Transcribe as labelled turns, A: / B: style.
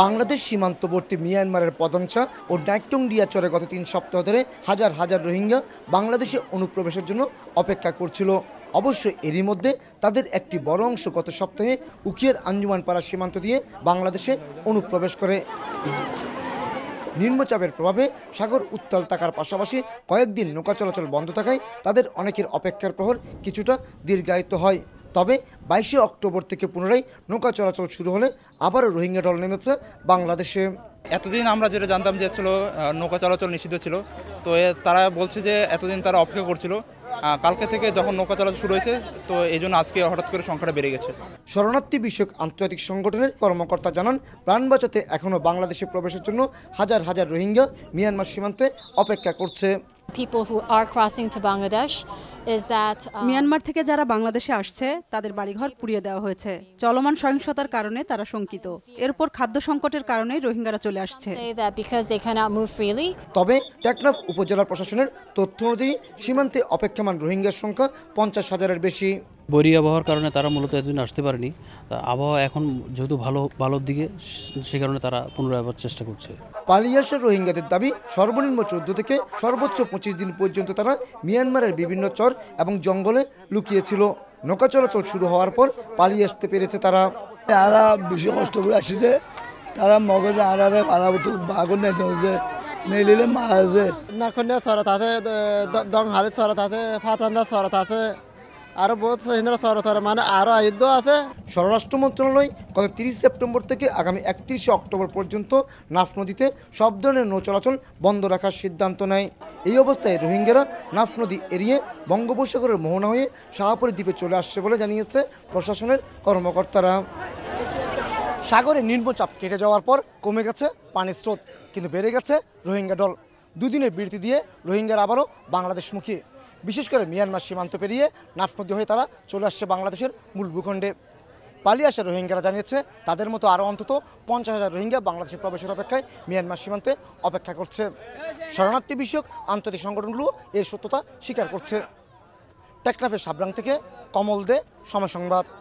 A: বাংলাদেশ সীমান্তবর্তী মিয়ানমারের পদংশা ও ডাইটংডিয়া চরে গত তিন সপ্তাহ ধরে হাজার হাজার রোহিঙ্গা বাংলাদেশে অনুপ্রবেশের জন্য অপেক্ষা করছিল অবশ্য এরই মধ্যে তাদের একটি বড় অংশ গত সপ্তাহে উকিয়ের আঞ্জুমানপাড়া সীমান্ত দিয়ে বাংলাদেশে অনুপ্রবেশ করে নিম্নচাপের প্রভাবে সাগর উত্তাল থাকার পাশাপাশি কয়েকদিন নৌকা চলাচল বন্ধ থাকায় তাদের অনেকের অপেক্ষার প্রহর কিছুটা দীর্ঘায়িত হয় তবে বাইশে অক্টোবর থেকে পুনরায় নৌকা চলাচল শুরু হলে আবারও রোহিঙ্গা ঢল নেমেছে বাংলাদেশে এতদিন আমরা যেটা জানতাম যে ছিল নৌকা চলাচল নিষিদ্ধ ছিল তো তারা বলছে যে এতদিন তারা অপেক্ষা করছিল কালকে থেকে যখন নৌকা চলাচল শুরু হয়েছে তো এই জন্য আজকে হঠাৎ করে সংখ্যাটা বেড়ে গেছে শরণার্থী বিষয়ক আন্তর্জাতিক সংগঠনের কর্মকর্তা জানান প্রাণ বাঁচাতে এখনও বাংলাদেশে প্রবেশের জন্য হাজার হাজার রোহিঙ্গা মিয়ানমার সীমান্তে অপেক্ষা করছে people who are crossing to Bangladesh Myanmar uh, থেকে যারা বাংলাদেশে আসছে তাদের বাড়িঘর পুড়িয়ে দেওয়া হয়েছে চলমান সহিংসতার কারণে তারা শঙ্কিত এরপর খাদ্য সংকটের কারণে রোহিঙ্গারা চলে আসছে তবে টেকনাফ উপজেলা প্রশাসনের তথ্য অনুযায়ী সীমান্তে অপেক্ষমান রোহিঙ্গার সংখ্যা পঞ্চাশ হাজারের বেশি বৈরী আবহাওয়ার কারণে তারা মূলত এতদিন আসতে পারেনি আবহাওয়া এখন যেহেতু ভালো ভালোর দিকে সে কারণে তারা পুনরায় আবার চেষ্টা করছে পালিয়ে আসা রোহিঙ্গাদের দাবি সর্বনিম্ন চোদ্দ থেকে সর্বোচ্চ পঁচিশ দিন পর্যন্ত তারা মিয়ানমারের বিভিন্ন চর শহর এবং জঙ্গলে লুকিয়েছিল নৌকা চলাচল শুরু হওয়ার পর পালিয়ে আসতে পেরেছে তারা তারা বেশি কষ্ট করে আসছে তারা মগজে আড়ারে পালাবতো বাগন নেই নেলিলে মাঝে নাখন্যা সরত আছে দং হালি সরত আছে ফাতান্দা সরত আছে আরও বহু হিন্দ্র সরত মানে আরও আয়ুদ্ধ আছে স্বরাষ্ট্র মন্ত্রণালয় গত তিরিশ সেপ্টেম্বর থেকে আগামী একত্রিশে অক্টোবর পর্যন্ত নাফ নদীতে সব ধরনের নৌ চলাচল বন্ধ রাখার সিদ্ধান্ত নেয় এই অবস্থায় রোহিঙ্গারা নাফ নদী এড়িয়ে বঙ্গোপসাগরের মোহনা হয়ে শাহপুরী দ্বীপে চলে আসছে বলে জানিয়েছে প্রশাসনের কর্মকর্তারা সাগরে নিম্নচাপ কেটে যাওয়ার পর কমে গেছে পানির স্রোত কিন্তু বেড়ে গেছে রোহিঙ্গা দল দুদিনের বিরতি দিয়ে রোহিঙ্গারা আবারও বাংলাদেশমুখী বিশেষ করে মিয়ানমার সীমান্ত পেরিয়ে নাফ নদী হয়ে তারা চলে আসছে বাংলাদেশের মূল ভূখণ্ডে পালিয়ে আসা রোহিঙ্গারা জানিয়েছে তাদের মতো আরও অন্তত পঞ্চাশ হাজার রোহিঙ্গা বাংলাদেশে প্রবেশের অপেক্ষায় মিয়ানমার সীমান্তে অপেক্ষা করছে শরণার্থী বিষয়ক আন্তর্জাতিক সংগঠনগুলো এর সত্যতা স্বীকার করছে টেকনাফের সাবরাং থেকে কমল দে সময় সংবাদ